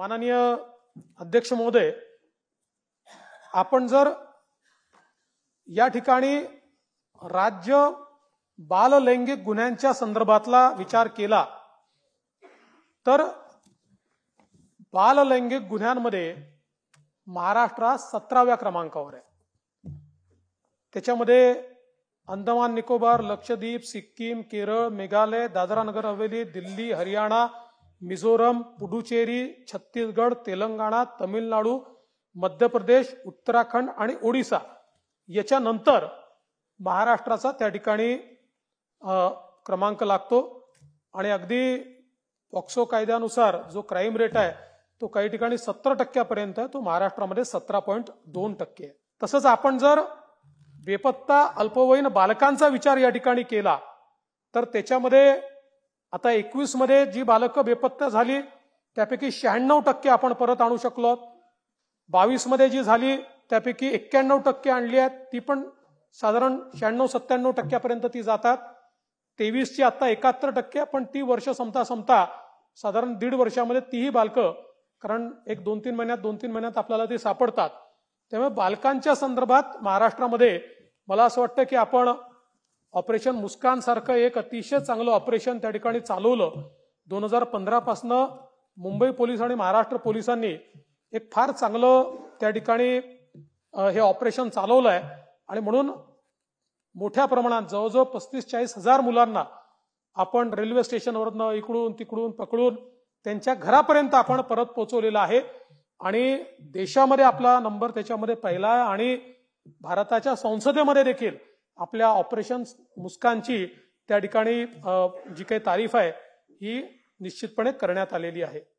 माननीय अध्यक्ष महोदय आपण जर या ठिकाणी राज्य बाल लैंगिक गुन्ह्यांच्या संदर्भातला विचार केला तर बाल लैंगिक गुन्ह्यांमध्ये महाराष्ट्रात सतराव्या क्रमांकावर आहे त्याच्यामध्ये अंदमान निकोबार लक्षद्वीप सिक्कीम केरळ मेघालय दादरा नगर हवेली दिल्ली हरियाणा मिझोरम पुडुचेरी छत्तीसगड तेलंगणा तमिळनाडू मध्य प्रदेश उत्तराखंड आणि ओडिसा याच्यानंतर महाराष्ट्राचा त्या ठिकाणी क्रमांक लागतो आणि अगदी पॉक्सो कायद्यानुसार जो क्राईम रेट आहे तो काही ठिकाणी सत्तर टक्क्यापर्यंत आहे तो महाराष्ट्रामध्ये सतरा पॉईंट दोन टक्के आहे तसंच आपण जर बेपत्ता अल्पवयीन बालकांचा विचार या ठिकाणी केला तर त्याच्यामध्ये आता एकवीस मध्ये जी बालकं बेपत्ता झाली त्यापैकी शहाण्णव टक्के आपण परत आणू शकलो बावीस मध्ये जी झाली त्यापैकी एक्क्याण्णव टक्के आणली आहेत ती पण साधारण शहाण्णव सत्त्याण्णव टक्क्यापर्यंत ती जातात तेवीसची आता एकाहत्तर टक्के पण ती वर्ष संपता संपता साधारण दीड वर्षामध्ये तीही बालकं कारण एक दोन तीन महिन्यात दोन तीन महिन्यात आपल्याला ती सापडतात त्यामुळे बालकांच्या संदर्भात महाराष्ट्रामध्ये मला असं वाटतं की आपण ऑपरेशन मुस्कान सारखं एक अतिशय चांगलं ऑपरेशन त्या ठिकाणी चालवलं दोन हजार पंधरापासनं मुंबई पोलीस आणि महाराष्ट्र पोलिसांनी एक फार चांगलं त्या ठिकाणी हे ऑपरेशन चालवलं आहे आणि म्हणून मोठ्या प्रमाणात जवळजवळ पस्तीस चाळीस हजार मुलांना आपण रेल्वे स्टेशनवरनं इकडून तिकडून पकडून त्यांच्या घरापर्यंत आपण परत पोहोचवलेलं आहे आणि देशामध्ये आपला नंबर त्याच्यामध्ये पहिला आहे आणि भारताच्या संसदेमध्ये देखील आपल्या ऑपरेशन मुस्कांची त्या ठिकाणी जी काही तारीफ आहे ही निश्चितपणे करण्यात आलेली आहे